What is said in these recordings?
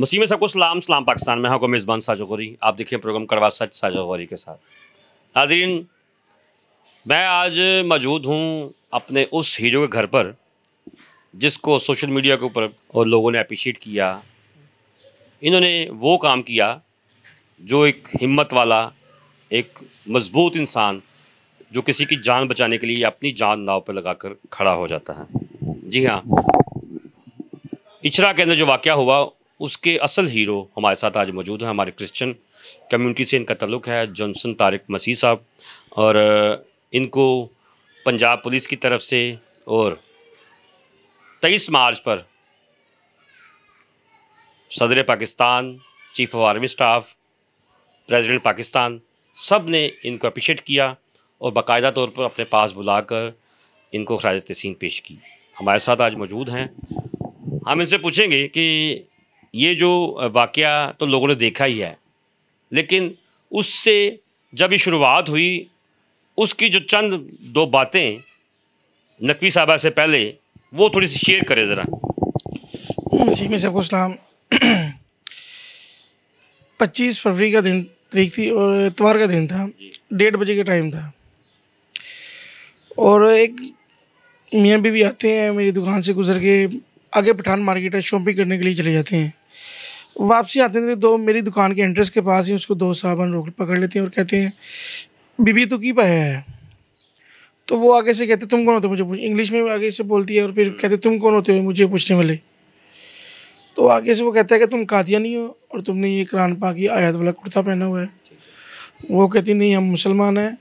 मसीम सबको सलाम सलाम पाकिस्तान में हाँ मेज़बान गौरी आप देखिए प्रोग्राम कड़वा सच गौरी के साथ नाजरीन मैं आज मौजूद हूँ अपने उस हीरो के घर पर जिसको सोशल मीडिया के ऊपर और लोगों ने अप्रिशिएट किया इन्होंने वो काम किया जो एक हिम्मत वाला एक मजबूत इंसान जो किसी की जान बचाने के लिए अपनी जान नाव पर लगाकर खड़ा हो जाता है जी हाँ इचरा के अंदर जो वाक़ हुआ उसके असल हीरो हमारे साथ आज मौजूद हैं हमारे क्रिश्चियन कम्युनिटी से इनका तल्लुक है जॉनसन तारिक मसीह साहब और इनको पंजाब पुलिस की तरफ से और 23 मार्च पर सदर Pakistan chief of army staff president Pakistan सब ने इनको अप्रिशिएट किया और बाकायदा तौर पर अपने पास बुलाकर इनको खराज तसीन पेश की हमारे साथ आज मौजूद हैं हम इनसे पूछेंगे कि ये जो वाक़ तो लोगों ने देखा ही है लेकिन उससे जब ये शुरुआत हुई उसकी जो चंद दो बातें नकवी साहबा से पहले वो थोड़ी सी शेयर करें ज़रा में सबको सलाम पच्चीस फरवरी का दिन तरीक थी और इतवार का दिन था डेढ़ बजे का टाइम था और एक मियाँ बीवी आते हैं मेरी दुकान से गुजर के आगे पठान मार्केट है शॉपिंग करने के लिए चले जाते हैं वापसी आते थे तो दो मेरी दुकान के एंट्रेंस के पास ही उसको दो साहबान रोक पकड़ लेते हैं और कहते हैं बीबी तो की पाया है तो वो आगे से कहते तुम कौन होते हो मुझे इंग्लिश में आगे से बोलती है और फिर कहते तुम कौन होते हो मुझे पूछने वाले तो आगे से वो कहता है कि तुम नहीं हो और तुमने ये कुरान पा की आयात वाला कुर्ता पहना हुआ है वो कहती नहीं हम मुसलमान हैं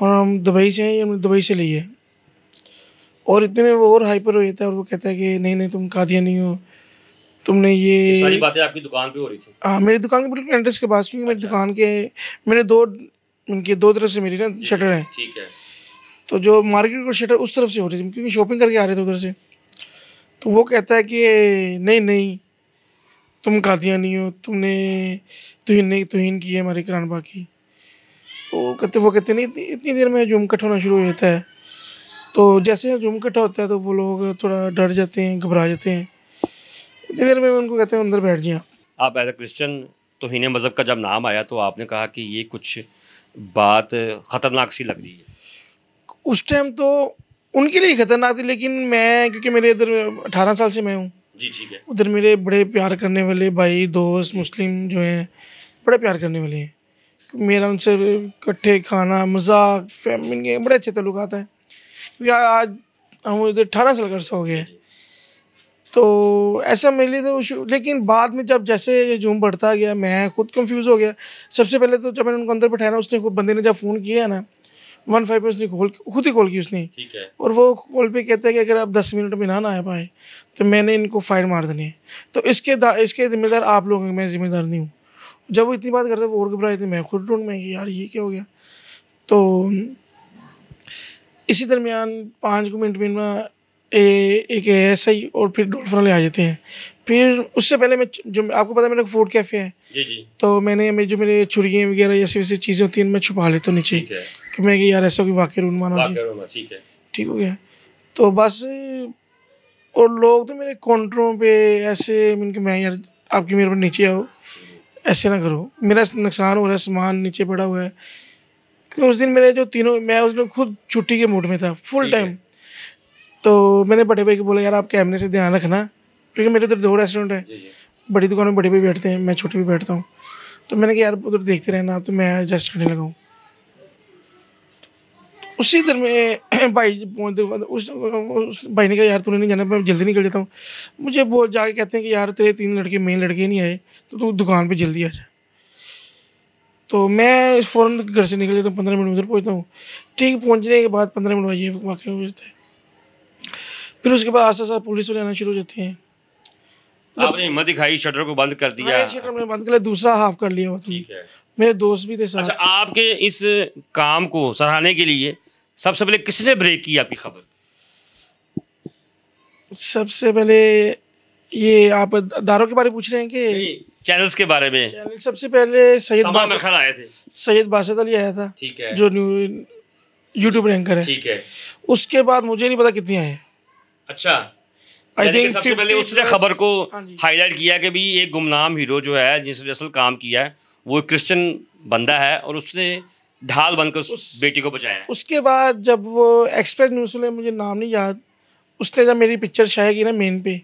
और हम दुबई से हैं ये हमने दुबई से लिए है और इतने में वो और हाइपर हो जाता है और वो कहता है कि नहीं नहीं तुम नहीं हो तुमने ये, सारी बातें आपकी दुकान पे हो रही थी हाँ मेरी दुकान के बिल्कुल एंट्रेंस के पास क्योंकि मेरी अच्छा। दुकान के मेरे दो उनके दो तरफ से मेरी ना शटर है ठीक है तो जो मार्केट को शटर उस तरफ से हो रही थी क्योंकि शॉपिंग करके आ रहे थे उधर से तो वो कहता है कि नहीं नहीं तुम नहीं हो तुमने तुहिन नहीं तुहिन की है हमारे किरान बाकी तो कहते वो कहते नहीं इतनी, देर में जुम कट होना शुरू हो जाता है तो जैसे जुम कट होता है तो वो लोग थोड़ा डर जाते हैं घबरा जाते हैं इतनी देर में उनको कहते हैं अंदर बैठ जाए आप एज ए क्रिश्चन तो हिने मज़हब का जब नाम आया तो आपने कहा कि ये कुछ बात ख़तरनाक सी लग रही है उस टाइम तो उनके लिए ख़तरनाक थी लेकिन मैं क्योंकि मेरे इधर अठारह साल से मैं हूँ उधर मेरे बड़े प्यार करने वाले भाई दोस्त मुस्लिम जो हैं बड़े प्यार करने वाले हैं मेरा उनसे इकट्ठे खाना मजाक फैमिली के बड़े अच्छे तल्लुक हैं क्योंकि आज हम इधर अठारह साल का अर्सा हो गया है तो ऐसा मेरे लिए तो लेकिन बाद में जब जैसे ये जूम बढ़ता गया मैं खुद कंफ्यूज हो गया सबसे पहले तो जब मैंने उनको अंदर बैठाया ना उसने खुद बंदे ने जब फ़ोन किया ना वन फाइव पर उसने खोल खुद ही कॉल की उसने और वो कॉल पे कहता है कि अगर आप दस मिनट में ना ना आ पाए तो मैंने इनको फायर मार देनी है तो इसके इसके जिम्मेदार आप लोग हैं मैं जिम्मेदार नहीं हूँ जब वो इतनी बात करते वो और घबराए थे मैं खुद ढूंढ में यार ये क्या हो गया तो इसी दरमियान पाँच मिनट में ए, एक एस आई और फिर डोल्फन वाले आ जाते हैं फिर उससे पहले मैं जो आपको पता है मेरा फूड कैफ़े है जी जी तो मैंने मेरे जो मेरे छुड़ियाँ वगैरह ऐसी वैसी चीज़ें होती हैं मैं छुपा लेता हूँ नीचे कि मैं कि यार ऐसा कोई वाकई रून माना ठीक है ठीक हो गया तो बस और लोग तो मेरे काउंटरों पे ऐसे मैंने मैं यार आपकी मेरे पर नीचे आओ ऐसे ना करो मेरा नुकसान हो रहा है सामान नीचे पड़ा हुआ है उस दिन मेरे जो तीनों मैं उस दिन खुद छुट्टी के मूड में था फुल टाइम तो मैंने बड़े भाई को बोला यार आप कैमरे से ध्यान रखना क्योंकि मेरे उधर दो रेस्टोरेंट है बड़ी दुकान में बड़े भाई बैठते हैं मैं छोटे भी बैठता हूँ तो मैंने कहा यार उधर देखते रहना आप तो मैं एडजस्ट करने लगा हूँ उसी दर में भाई पहुँचते उस, उस भाई ने कहा यार तूने नहीं जाना मैं जल्दी निकल जाता हूँ मुझे वो जाके कहते हैं कि यार तेरे तीन लड़के मेन लड़के नहीं आए तो तू दुकान पे जल्दी आ जा तो मैं फ़ौरन घर से निकल लेता हूँ पंद्रह मिनट में उधर पहुँचता हूँ ठीक पहुँचने के बाद पंद्रह मिनट ये वाकई हो जाता है फिर उसके बाद आस्ते आस्ते पुलिस आना शुरू हो जाती है आपने हिम्मत दिखाई शटर को बंद कर दिया हाँ, शटर बंद कर लिया दूसरा हाफ कर लिया ठीक है मेरे दोस्त भी थे साथ अच्छा, आपके इस काम को सराहने के लिए सबसे पहले किसने ब्रेक की आपकी खबर सबसे पहले ये आप दारों के बारे में पूछ रहे हैं कि चैनल्स के बारे में सबसे पहले सैयद आए थे सैयद बासद अली आया था ठीक है जो यूट्यूब एंकर है ठीक है उसके बाद मुझे नहीं पता कितने आए अच्छा सबसे पहले उसने खबर को हाईलाइट किया कि भी एक गुमनाम हीरो जो है जिसने असल काम किया है वो क्रिश्चियन बंदा है और उसने ढाल बनकर उस बेटी को बचाया उसके बाद जब वो एक्सप्रेस न्यूज वाले मुझे नाम नहीं याद उसने जब मेरी पिक्चर शाया की ना मेन पे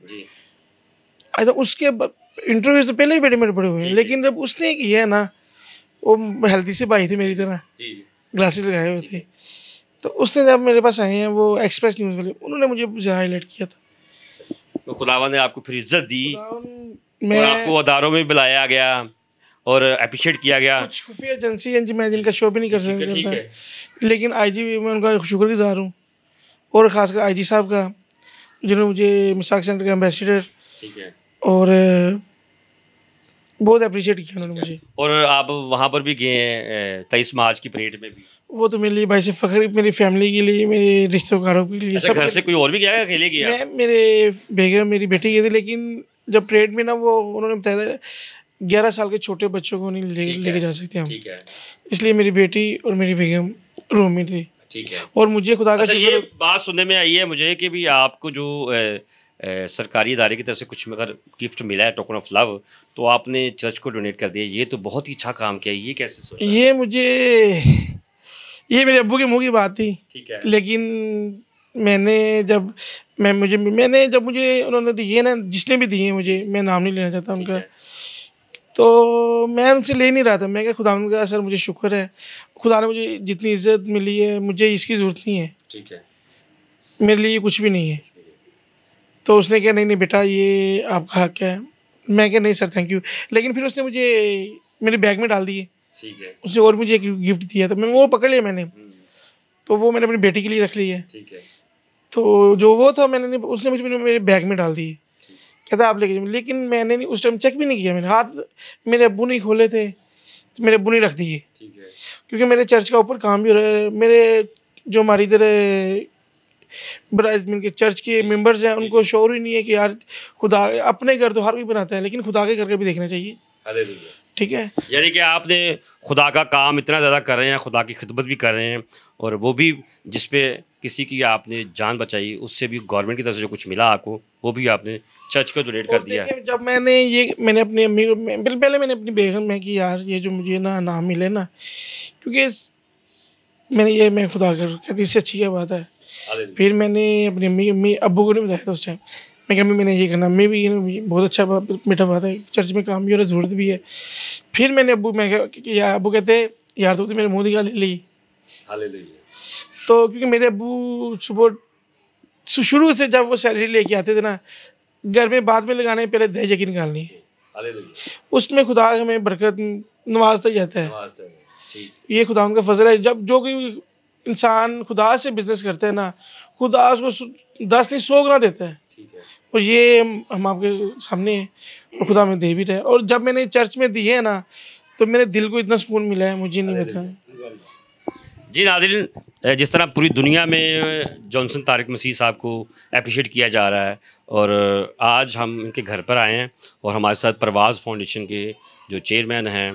अच्छा उसके इंटरव्यू से तो पहले ही बेटे मेरे बड़े हुए हैं लेकिन जब उसने किया है ना वो हेल्थी से भाई थे मेरी तरह ग्लासेस लगाए हुए थे तो उसने जब मेरे पास आए हैं वो एक्सप्रेस न्यूज़ वाले उन्होंने मुझे हाईलाइट किया था तो खुदावा ने आपको फिर इज्जत दी मैं आपको अदारों में बुलाया गया और अप्रिशिएट किया गया कुछ खुफिया एजेंसी हैं जी मैं जिनका शो भी नहीं कर सकता लेकिन आई जी मैं उनका शुक्रगुजार हूँ और ख़ासकर आई जी साहब का जिन्होंने मुझे मिसाक सेंटर का एम्बेसडर और बहुत अप्रिशिएट किया उन्होंने मुझे और आप वहाँ पर भी गए हैं तेईस मार्च की परेड में भी वो तो मेरे लिए भाई से फख्र मेरी फैमिली के लिए मेरे रिश्तेदारों के लिए अच्छा, सब घर से कोई और भी गया अकेले गया मैं मेरे बेगम मेरी बेटी गई थी लेकिन जब परेड में ना वो उन्होंने बताया था ग्यारह साल के छोटे बच्चों को नहीं लेके जा सकते हम इसलिए मेरी बेटी और मेरी बेगम रूम में थी ठीक है और मुझे खुदा का अच्छा ये बात सुनने में आई है मुझे कि भी आपको जो सरकारी इदारे की तरफ से कुछ अगर गिफ्ट मिला है टोकन ऑफ लव तो आपने चर्च को डोनेट कर दिया ये तो बहुत ही अच्छा काम किया ये कैसे सोचा ये मुझे ये मेरे अबू के मुँह की बात थी ठीक है लेकिन मैंने जब मैं मुझे मैंने जब मुझे उन्होंने दिए ना जिसने भी दिए मुझे मैं नाम नहीं लेना चाहता उनका तो मैं उनसे ले नहीं रहा था मैं क्या खुदा का सर मुझे शुक्र है खुदा ने मुझे जितनी इज्जत मिली है मुझे इसकी ज़रूरत नहीं है ठीक है मेरे लिए कुछ भी नहीं है तो उसने कहा नहीं नहीं बेटा ये आपका हक है मैं क्या नहीं सर थैंक यू लेकिन फिर उसने मुझे मेरे बैग में डाल दिए उसने और मुझे एक गिफ्ट दिया था मैं वो पकड़ लिया मैंने हम्म। तो वो मैंने अपनी बेटी के लिए रख ली है तो जो वो था मैंने नहीं उसने मुझे मेरे बैग में डाल दिए कहता आप लेके लेकिन मैंने नहीं उस टाइम चेक भी नहीं किया मैंने हाथ मेरे अबू नहीं खोले थे तो मेरे अबू ने रख दिए क्योंकि मेरे चर्च का ऊपर काम भी हो रहा है मेरे जो हमारी इधर के चर्च के मेम्बर्स हैं उनको शोर ही नहीं है कि यार खुदा अपने घर तो हर कोई बनाता है लेकिन खुदा के घर का भी देखना चाहिए ठीक है यानी कि आपने खुदा का काम इतना ज़्यादा कर रहे हैं खुदा की खिदमत भी कर रहे हैं और वो भी जिसपे किसी की आपने जान बचाई उससे भी गवर्नमेंट की तरफ से जो कुछ मिला आपको वो भी आपने चर्च को डोनेट कर दिया है जब मैंने ये मैंने अपनी अम्मी को पहले मैंने अपनी बेगम में कि यार ये जो मुझे ना नाम मिले ना क्योंकि मैंने ये मैं खुदा कर इससे अच्छी क्या बात है फिर मैंने अपनी अम्मी अम्मी अबू को नहीं बताया था उस टाइम मैं कहा मैंने ये करना मैं भी बहुत अच्छा मीठा बात है चर्च में काम भी और ज़रूरत भी है फिर मैंने अबू मैं या अबू कहते यार तो मेरे मुँह दिखा ले ली तो क्योंकि मेरे अबू सुबह शुरू से जब वो सैलरी लेके आते थे ना घर में बाद में लगाने पहले दहेज की निकालनी है उसमें खुदा हमें बरकत नवाजता जाता है ये खुदा उनका फजल है जब जो कि इंसान खुदा से बिजनेस करते हैं ना खुदा उसको दस नहीं सौ गुना देता है और ये हम आपके सामने और खुदा में दे भी रहे और जब मैंने चर्च में दिए है ना तो मेरे दिल को इतना सुकून मिला है मुझे नहीं पता जी नादिन जिस तरह पूरी दुनिया में जॉनसन तारिक मसीह साहब को अप्रिशिएट किया जा रहा है और आज हम इनके घर पर आए हैं और हमारे साथ प्रवास फाउंडेशन के जो चेयरमैन हैं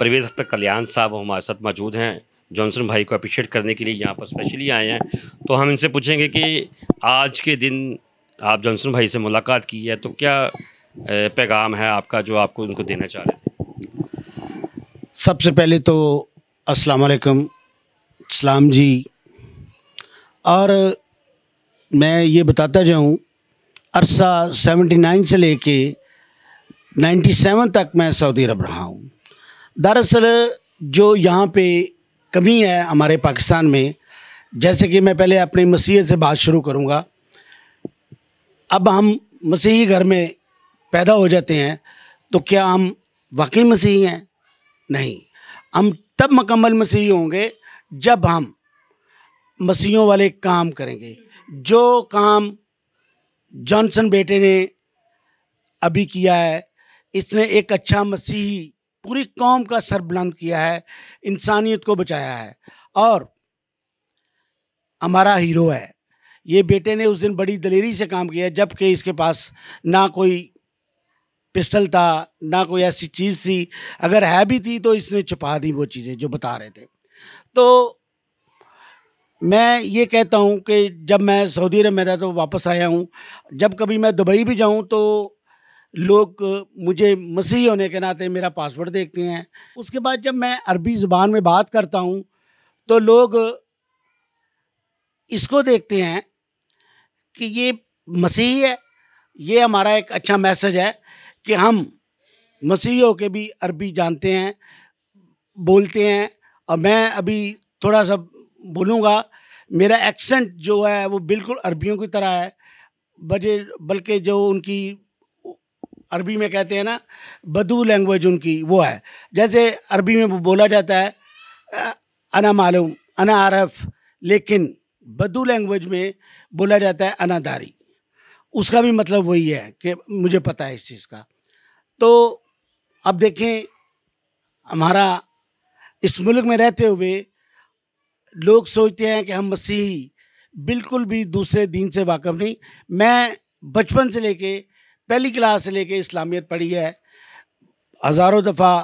परवेज़ अख्तर कल्याण साहब हमारे साथ मौजूद हैं जॉनसन भाई को अप्रिशिएट करने के लिए यहाँ पर स्पेशली आए हैं तो हम इनसे पूछेंगे कि आज के दिन आप जॉनसन भाई से मुलाकात की है तो क्या पैगाम है आपका जो आपको उनको देना चाह रहे थे सबसे पहले तो अस्सलाम वालेकुम सलाम जी और मैं ये बताता जाऊँ अरसा 79 से लेके 97 तक मैं सऊदी अरब रहा हूँ दरअसल जो यहाँ पे कमी है हमारे पाकिस्तान में जैसे कि मैं पहले अपनी मसीह से बात शुरू करूँगा अब हम मसीही घर में पैदा हो जाते हैं तो क्या हम वाकई मसीही हैं नहीं हम तब मकम्मल मसीही होंगे जब हम मसीहों वाले काम करेंगे जो काम जॉनसन बेटे ने अभी किया है इसने एक अच्छा मसीही पूरी कौम का सर बुलंद किया है इंसानियत को बचाया है और हमारा हीरो है ये बेटे ने उस दिन बड़ी दलेरी से काम किया जबकि इसके पास ना कोई पिस्टल था ना कोई ऐसी चीज़ थी अगर है भी थी तो इसने छुपा दी वो चीज़ें जो बता रहे थे तो मैं ये कहता हूँ कि जब मैं सऊदी अरब में रहता तो वापस आया हूँ जब कभी मैं दुबई भी जाऊँ तो लोग मुझे मसीह होने के नाते मेरा पासवर्ड देखते हैं उसके बाद जब मैं अरबी ज़ुबान में बात करता हूँ तो लोग इसको देखते हैं कि ये मसीह है ये हमारा एक अच्छा मैसेज है कि हम मसीह होकर के भी अरबी जानते हैं बोलते हैं और मैं अभी थोड़ा सा बोलूँगा मेरा एक्सेंट जो है वो बिल्कुल अरबियों की तरह है बजे बल्कि जो उनकी अरबी में कहते हैं ना बदू लैंग्वेज उनकी वो है जैसे अरबी में बोला जाता है अना मालूम अना आरफ लेकिन बदू लैंग्वेज में बोला जाता है अनादारी उसका भी मतलब वही है कि मुझे पता है इस चीज़ का तो अब देखें हमारा इस मुल्क में रहते हुए लोग सोचते हैं कि हम मसीही बिल्कुल भी दूसरे दिन से वाकफ़ नहीं मैं बचपन से लेके पहली क्लास से लेके इस्लामियत पढ़ी है हज़ारों दफ़ा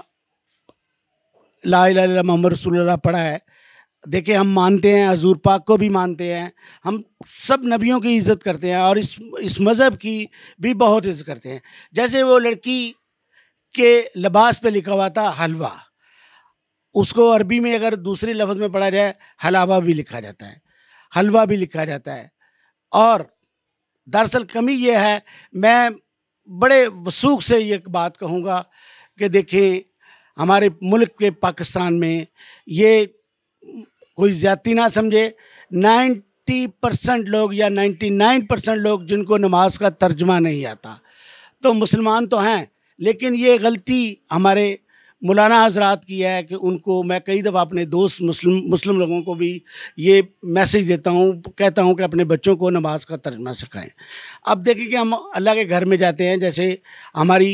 ला ला मोहम्मद रसोल्ला पढ़ा है देखिए हम मानते हैं हजूर पाक को भी मानते हैं हम सब नबियों की इज़्ज़त करते हैं और इस इस मज़हब की भी बहुत इज़्ज़त करते हैं जैसे वो लड़की के लिबास पे लिखा हुआ था हलवा उसको अरबी में अगर दूसरे लफ्ज़ में पढ़ा जाए हलावा भी लिखा जाता है हलवा भी लिखा जाता है और दरअसल कमी यह है मैं बड़े वसूख से ये बात कहूँगा कि देखें हमारे मुल्क के पाकिस्तान में ये कोई ज़्यादा ना समझे नाइन्टी परसेंट लोग या नाइन्टी नाइन परसेंट लोग जिनको नमाज का तर्जमा नहीं आता तो मुसलमान तो हैं लेकिन ये गलती हमारे मौलाना हजरात की है कि उनको मैं कई दफ़ा अपने दोस्त मुस्लिम मुस्लिम लोगों को भी ये मैसेज देता हूँ कहता हूँ कि अपने बच्चों को नमाज का तर्जमा सिखाएं अब देखें कि हम अल्लाह के घर में जाते हैं जैसे हमारी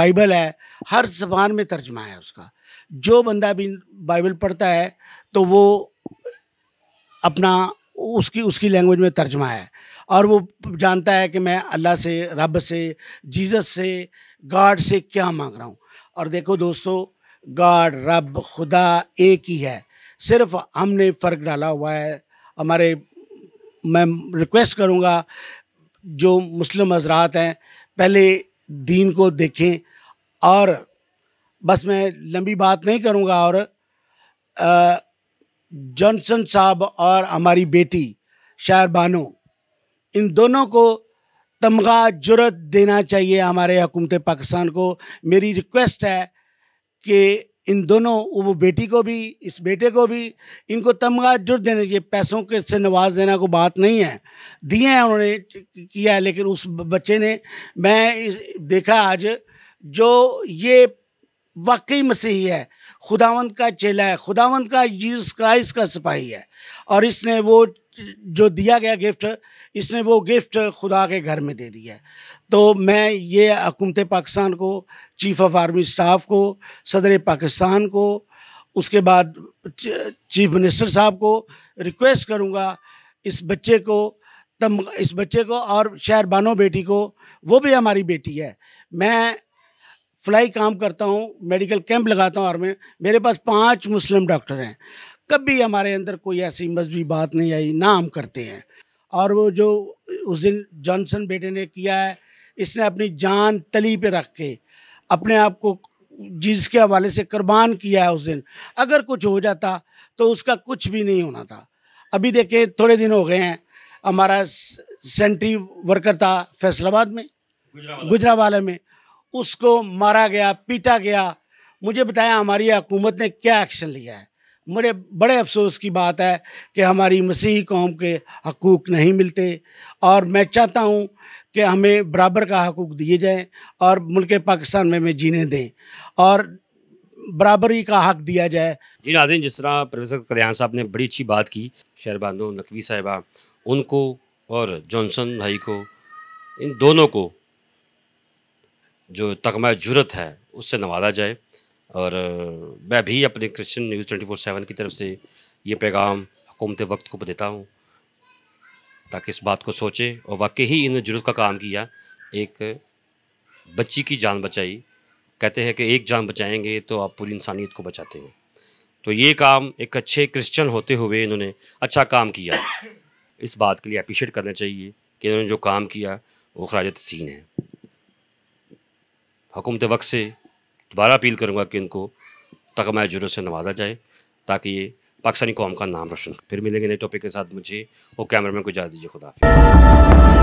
बाइबल है हर जबान में तर्जमा है उसका जो बंदा भी बाइबल पढ़ता है तो वो अपना उसकी उसकी लैंग्वेज में तर्जमा है और वो जानता है कि मैं अल्लाह से रब से जीसस से गाड से क्या मांग रहा हूँ और देखो दोस्तों गॉड रब खुदा एक ही है सिर्फ हमने फ़र्क डाला हुआ है हमारे मैं रिक्वेस्ट करूँगा जो मुस्लिम हजरात हैं पहले दीन को देखें और बस मैं लंबी बात नहीं करूँगा और जॉनसन साहब और हमारी बेटी शायर बानो इन दोनों को तमगा जुरत देना चाहिए हमारे हकूमत पाकिस्तान को मेरी रिक्वेस्ट है कि इन दोनों वो बेटी को भी इस बेटे को भी इनको तमगा जुर्द देने के पैसों के से नवाज देना को बात नहीं है दिए हैं उन्होंने किया है लेकिन उस बच्चे ने मैं देखा आज जो ये वाकई मसीही है खुदावंत का चेला है खुदावंत का जीसस क्राइस्ट का सिपाही है और इसने वो जो दिया गया गिफ्ट इसने वो गिफ्ट खुदा के घर में दे दिया है तो मैं ये हकूमत पाकिस्तान को चीफ ऑफ आर्मी स्टाफ को सदर पाकिस्तान को उसके बाद चीफ मिनिस्टर साहब को रिक्वेस्ट करूँगा इस बच्चे को तम इस बच्चे को और शहर बानो बेटी को वो भी हमारी बेटी है मैं फ्लाई काम करता हूँ मेडिकल कैंप लगाता हूँ और मैं मेरे पास पांच मुस्लिम डॉक्टर हैं कभी हमारे अंदर कोई ऐसी मजहबी बात नहीं आई ना हम करते हैं और वो जो उस दिन जॉनसन बेटे ने किया है इसने अपनी जान तली पे रख के अपने आप को जीज के हवाले से कुर्बान किया है उस दिन अगर कुछ हो जाता तो उसका कुछ भी नहीं होना था अभी देखें थोड़े दिन हो गए हैं हमारा सेंट्री वर्कर था फैसलाबाद में गुजरा वाले में उसको मारा गया पीटा गया मुझे बताया हमारी हुकूमत ने क्या एक्शन लिया है बड़े बड़े अफसोस की बात है कि हमारी मसीह कौम के हकूक़ नहीं मिलते और मैं चाहता हूँ कि हमें बराबर का हकूक़ दिए जाए और मुल्क पाकिस्तान में हमें जीने दें और बराबरी का हक दिया जाए जी नादिन जिस तरह प्रोफेसर कल्याण साहब ने बड़ी अच्छी बात की शहरबानो नकवी साहिबा उनको और जॉनसन भाई को इन दोनों को जो तकमा जरूरत है उससे नवाजा जाए और मैं भी अपने Christian news twenty four seven की तरफ से ये पैगाम हुकूमत वक्त को देता हूँ ताकि इस बात को सोचें और वाकई ही इन्होंने जरूरत का काम किया एक बच्ची की जान बचाई कहते हैं कि एक जान बचाएंगे तो आप पूरी इंसानियत को बचाते हैं तो ये काम एक अच्छे क्रिश्चियन होते हुए इन्होंने अच्छा काम किया इस बात के लिए अप्रिशिएट करना चाहिए कि इन्होंने जो काम किया वो खराज तसीन है हुकूमत वक्त से दोबारा अपील करूँगा कि इनको तकमा जुर्र से नवाजा जाए ताकि ये पाकिस्तानी कौम का नाम रोशन फिर मिलेंगे नए टॉपिक के साथ मुझे और कैमरा मैन को जा दीजिए खुदा